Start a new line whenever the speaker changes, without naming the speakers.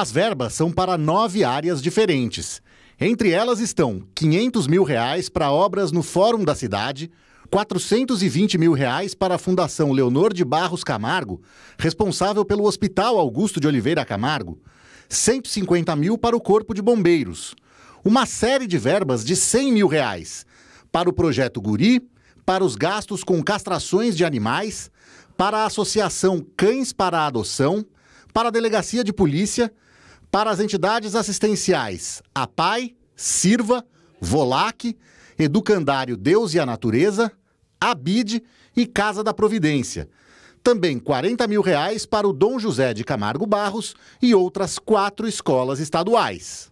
As verbas são para nove áreas diferentes. Entre elas estão 500 mil reais para obras no Fórum da Cidade, 420 mil reais para a Fundação Leonor de Barros Camargo, responsável pelo Hospital Augusto de Oliveira Camargo, 150 mil para o Corpo de Bombeiros, uma série de verbas de 100 mil reais para o Projeto Guri, para os gastos com castrações de animais, para a Associação Cães para a Adoção, para a Delegacia de Polícia, para as entidades assistenciais APAI, Sirva, Volac, Educandário Deus e a Natureza, ABID e Casa da Providência. Também 40 mil reais para o Dom José de Camargo Barros e outras quatro escolas estaduais.